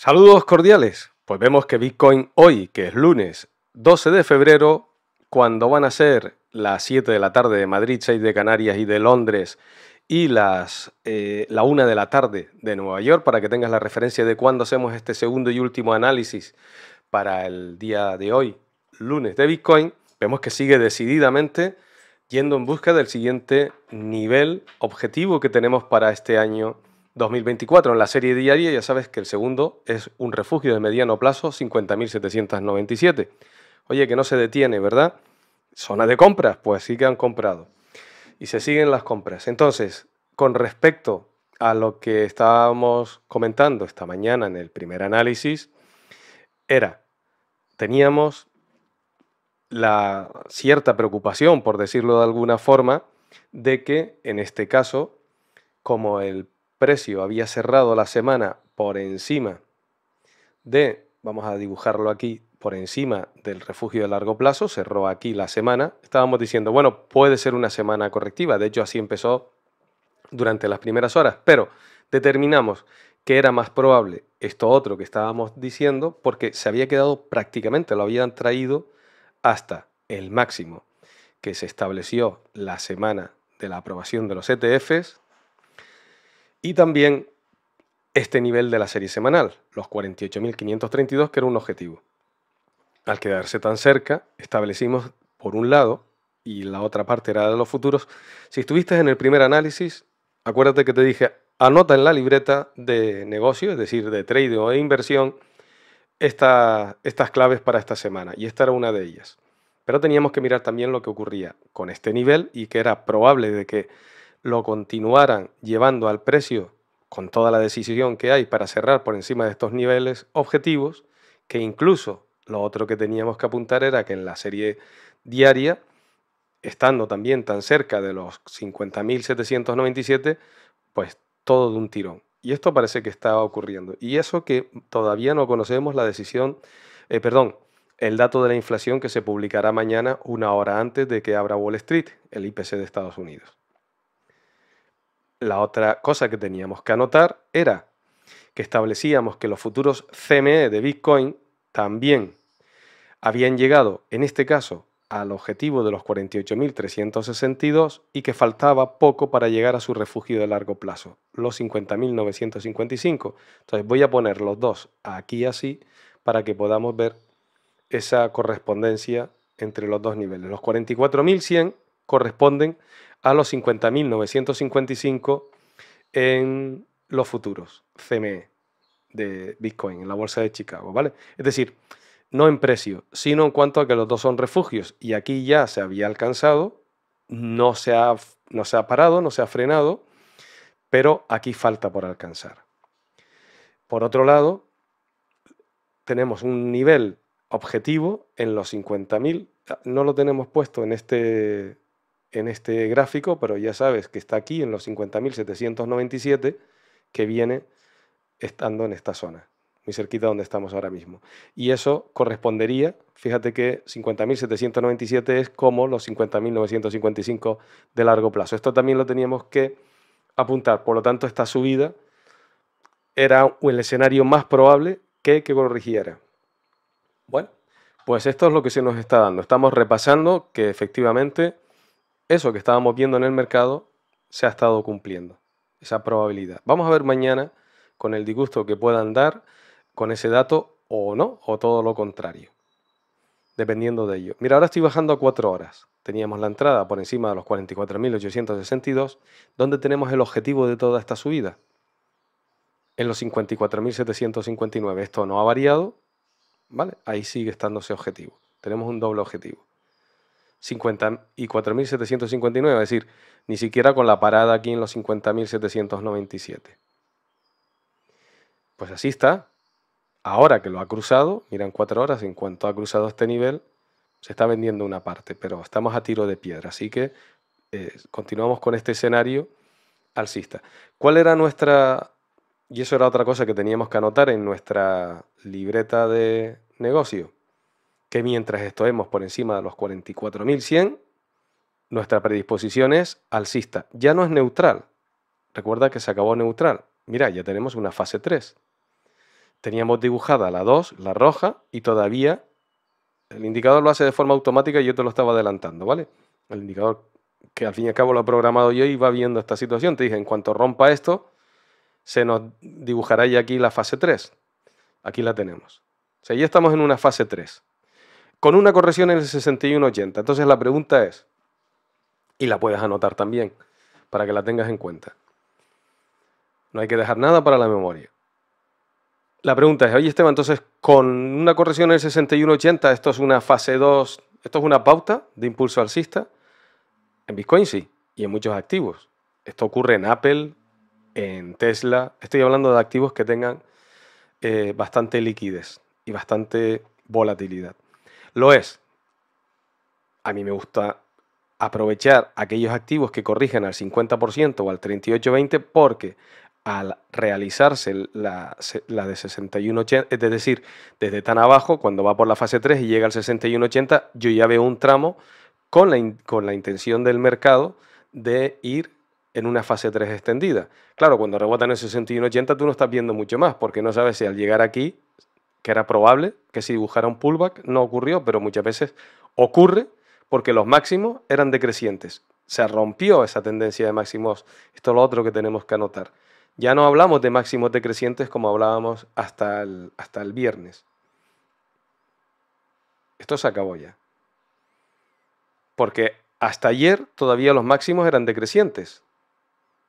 Saludos cordiales. Pues vemos que Bitcoin hoy, que es lunes 12 de febrero, cuando van a ser las 7 de la tarde de Madrid, 6 de Canarias y de Londres, y las, eh, la 1 de la tarde de Nueva York, para que tengas la referencia de cuándo hacemos este segundo y último análisis para el día de hoy, lunes de Bitcoin, vemos que sigue decididamente yendo en busca del siguiente nivel objetivo que tenemos para este año 2024 en la serie diaria, ya sabes que el segundo es un refugio de mediano plazo, 50.797. Oye, que no se detiene, ¿verdad? Zona de compras, pues sí que han comprado. Y se siguen las compras. Entonces, con respecto a lo que estábamos comentando esta mañana en el primer análisis, era, teníamos la cierta preocupación, por decirlo de alguna forma, de que en este caso, como el precio había cerrado la semana por encima de, vamos a dibujarlo aquí, por encima del refugio de largo plazo, cerró aquí la semana, estábamos diciendo, bueno, puede ser una semana correctiva, de hecho así empezó durante las primeras horas, pero determinamos que era más probable esto otro que estábamos diciendo porque se había quedado prácticamente, lo habían traído hasta el máximo que se estableció la semana de la aprobación de los ETFs, y también este nivel de la serie semanal, los 48.532, que era un objetivo. Al quedarse tan cerca, establecimos, por un lado, y la otra parte era de los futuros, si estuviste en el primer análisis, acuérdate que te dije, anota en la libreta de negocio, es decir, de trade o de inversión, estas claves para esta semana, y esta era una de ellas. Pero teníamos que mirar también lo que ocurría con este nivel y que era probable de que lo continuaran llevando al precio con toda la decisión que hay para cerrar por encima de estos niveles objetivos, que incluso lo otro que teníamos que apuntar era que en la serie diaria, estando también tan cerca de los 50.797, pues todo de un tirón. Y esto parece que está ocurriendo. Y eso que todavía no conocemos la decisión, eh, perdón, el dato de la inflación que se publicará mañana una hora antes de que abra Wall Street, el IPC de Estados Unidos. La otra cosa que teníamos que anotar era que establecíamos que los futuros CME de Bitcoin también habían llegado, en este caso, al objetivo de los 48.362 y que faltaba poco para llegar a su refugio de largo plazo, los 50.955. Entonces voy a poner los dos aquí así para que podamos ver esa correspondencia entre los dos niveles. Los 44.100 corresponden a los 50.955 en los futuros CME de Bitcoin, en la bolsa de Chicago, ¿vale? Es decir, no en precio, sino en cuanto a que los dos son refugios y aquí ya se había alcanzado, no se ha, no se ha parado, no se ha frenado, pero aquí falta por alcanzar. Por otro lado, tenemos un nivel objetivo en los 50.000, no lo tenemos puesto en este en este gráfico, pero ya sabes que está aquí en los 50.797 que viene estando en esta zona, muy cerquita donde estamos ahora mismo. Y eso correspondería, fíjate que 50.797 es como los 50.955 de largo plazo. Esto también lo teníamos que apuntar, por lo tanto esta subida era el escenario más probable que, que corrigiera. Bueno, pues esto es lo que se nos está dando. Estamos repasando que efectivamente eso que estábamos viendo en el mercado se ha estado cumpliendo, esa probabilidad. Vamos a ver mañana con el disgusto que puedan dar con ese dato o no, o todo lo contrario, dependiendo de ello. Mira, ahora estoy bajando a 4 horas. Teníamos la entrada por encima de los 44.862, ¿Dónde tenemos el objetivo de toda esta subida, en los 54.759. Esto no ha variado, ¿vale? Ahí sigue estando ese objetivo. Tenemos un doble objetivo. Y 4.759, es decir, ni siquiera con la parada aquí en los 50.797. Pues así está. Ahora que lo ha cruzado, miran cuatro horas, en cuanto ha cruzado este nivel, se está vendiendo una parte, pero estamos a tiro de piedra. Así que eh, continuamos con este escenario alcista. ¿Cuál era nuestra... Y eso era otra cosa que teníamos que anotar en nuestra libreta de negocio que mientras estemos por encima de los 44.100, nuestra predisposición es alcista. Ya no es neutral. Recuerda que se acabó neutral. Mira, ya tenemos una fase 3. Teníamos dibujada la 2, la roja, y todavía el indicador lo hace de forma automática y yo te lo estaba adelantando, ¿vale? El indicador que al fin y al cabo lo he programado yo y va viendo esta situación. Te dije, en cuanto rompa esto, se nos dibujará ya aquí la fase 3. Aquí la tenemos. O sea, ya estamos en una fase 3 con una corrección en el 6180. Entonces la pregunta es, y la puedes anotar también, para que la tengas en cuenta. No hay que dejar nada para la memoria. La pregunta es, oye Esteban, entonces con una corrección en el 6180, esto es una fase 2, esto es una pauta de impulso alcista. En Bitcoin sí, y en muchos activos. Esto ocurre en Apple, en Tesla. Estoy hablando de activos que tengan eh, bastante liquidez y bastante volatilidad lo es. A mí me gusta aprovechar aquellos activos que corrigen al 50% o al 38-20 porque al realizarse la, de 61-80, es decir, desde tan abajo, cuando va por la fase 3 y llega al 61-80, yo ya veo un tramo con la, con la intención del mercado de ir en una fase 3 extendida. Claro, cuando rebotan en el 61-80 tú no estás viendo mucho más porque no sabes si al llegar aquí era probable que si dibujara un pullback, no ocurrió, pero muchas veces ocurre porque los máximos eran decrecientes. Se rompió esa tendencia de máximos. Esto es lo otro que tenemos que anotar. Ya no hablamos de máximos decrecientes como hablábamos hasta el, hasta el viernes. Esto se acabó ya. Porque hasta ayer todavía los máximos eran decrecientes.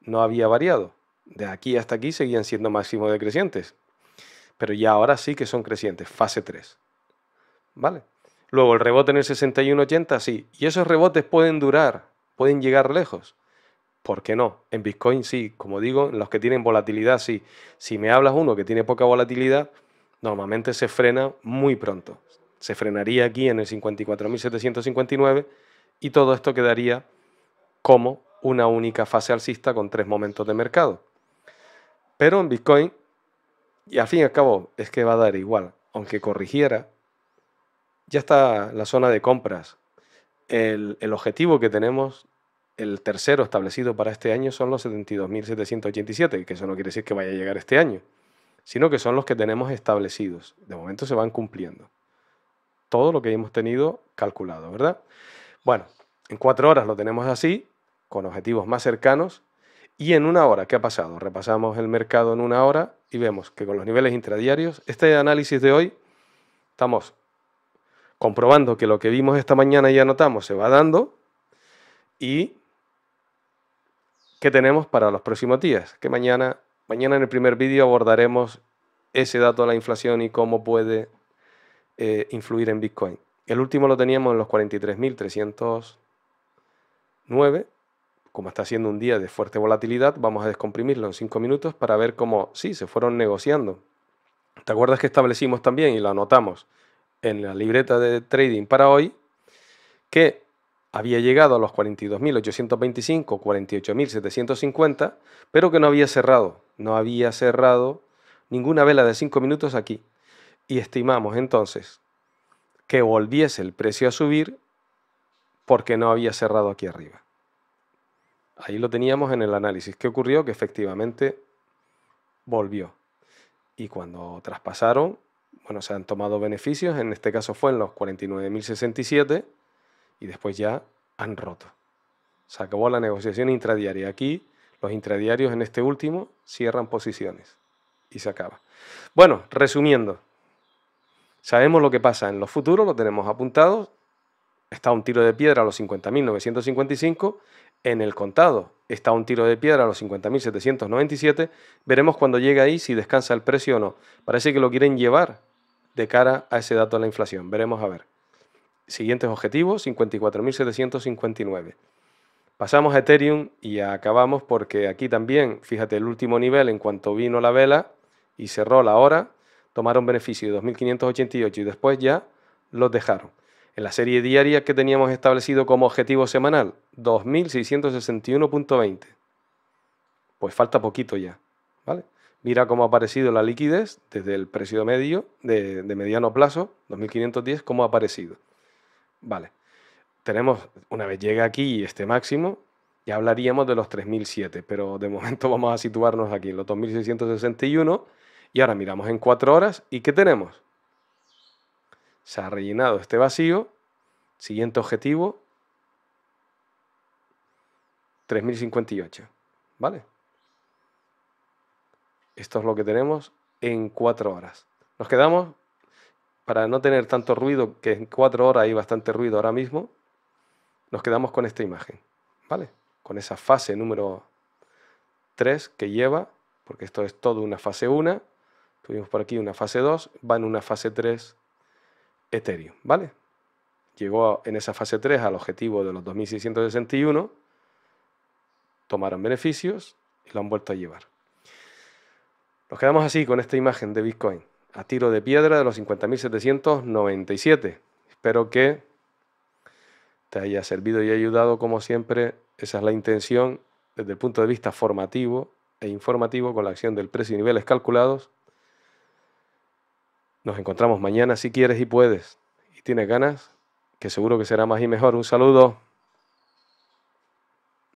No había variado. De aquí hasta aquí seguían siendo máximos decrecientes. Pero ya ahora sí que son crecientes, fase 3. ¿Vale? Luego el rebote en el 61.80, sí. Y esos rebotes pueden durar, pueden llegar lejos. ¿Por qué no? En Bitcoin sí, como digo, en los que tienen volatilidad sí. Si me hablas uno que tiene poca volatilidad, normalmente se frena muy pronto. Se frenaría aquí en el 54.759 y todo esto quedaría como una única fase alcista con tres momentos de mercado. Pero en Bitcoin y al fin y al cabo, es que va a dar igual. Aunque corrigiera, ya está la zona de compras. El, objetivo que tenemos, el tercero establecido para este año, son los 72.787, que eso no quiere decir que vaya a llegar este año, sino que son los que tenemos establecidos. De momento se van cumpliendo. Todo lo que hemos tenido calculado, ¿verdad? Bueno, en cuatro horas lo tenemos así, con objetivos más cercanos, y en una hora, ¿qué ha pasado? Repasamos el mercado en una hora y vemos que con los niveles intradiarios, este análisis de hoy, estamos comprobando que lo que vimos esta mañana y anotamos se va dando y qué tenemos para los próximos días. Que mañana, mañana en el primer vídeo abordaremos ese dato de la inflación y cómo puede eh, influir en Bitcoin. El último lo teníamos en los 43.309 como está siendo un día de fuerte volatilidad, vamos a descomprimirlo en 5 minutos para ver cómo, sí, se fueron negociando. ¿Te acuerdas que establecimos también y lo anotamos en la libreta de trading para hoy? Que había llegado a los 42.825, 48.750, pero que no había cerrado. No había cerrado ninguna vela de 5 minutos aquí. Y estimamos entonces que volviese el precio a subir porque no había cerrado aquí arriba. Ahí lo teníamos en el análisis. ¿Qué ocurrió? Que efectivamente volvió. Y cuando traspasaron, bueno, se han tomado beneficios, en este caso fue en los 49.067 y después ya han roto. Se acabó la negociación intradiaria. Aquí los intradiarios en este último cierran posiciones y se acaba. Bueno, resumiendo, sabemos lo que pasa en los futuros, lo tenemos apuntado, está un tiro de piedra a los 50.955, en el contado está un tiro de piedra a los 50.797, veremos cuando llegue ahí si descansa el precio o no. Parece que lo quieren llevar de cara a ese dato de la inflación. Veremos a ver. Siguientes objetivos, 54.759. Pasamos a Ethereum y acabamos porque aquí también, fíjate, el último nivel en cuanto vino la vela y cerró la hora, tomaron beneficio de 2.588 y después ya los dejaron en la serie diaria que teníamos establecido como objetivo semanal, 2661.20. Pues falta poquito ya, ¿vale? Mira cómo ha aparecido la liquidez desde el precio medio de, mediano plazo, 2510, cómo ha aparecido. Vale, tenemos, una vez llega aquí este máximo, ya hablaríamos de los 3007, pero de momento vamos a situarnos aquí en los 2661 y ahora miramos en 4 horas y ¿qué tenemos? Se ha rellenado este vacío. Siguiente objetivo, 3058. ¿Vale? Esto es lo que tenemos en cuatro horas. Nos quedamos, para no tener tanto ruido, que en cuatro horas hay bastante ruido ahora mismo, nos quedamos con esta imagen, ¿vale? Con esa fase número 3 que lleva, porque esto es todo una fase 1, tuvimos por aquí una fase 2, va en una fase 3 Ethereum, ¿vale? Llegó en esa fase 3 al objetivo de los 2661, tomaron beneficios y lo han vuelto a llevar. Nos quedamos así con esta imagen de Bitcoin, a tiro de piedra de los 50.797. Espero que te haya servido y ayudado como siempre. Esa es la intención desde el punto de vista formativo e informativo con la acción del precio y niveles calculados nos encontramos mañana si quieres y puedes. Y tienes ganas, que seguro que será más y mejor. Un saludo.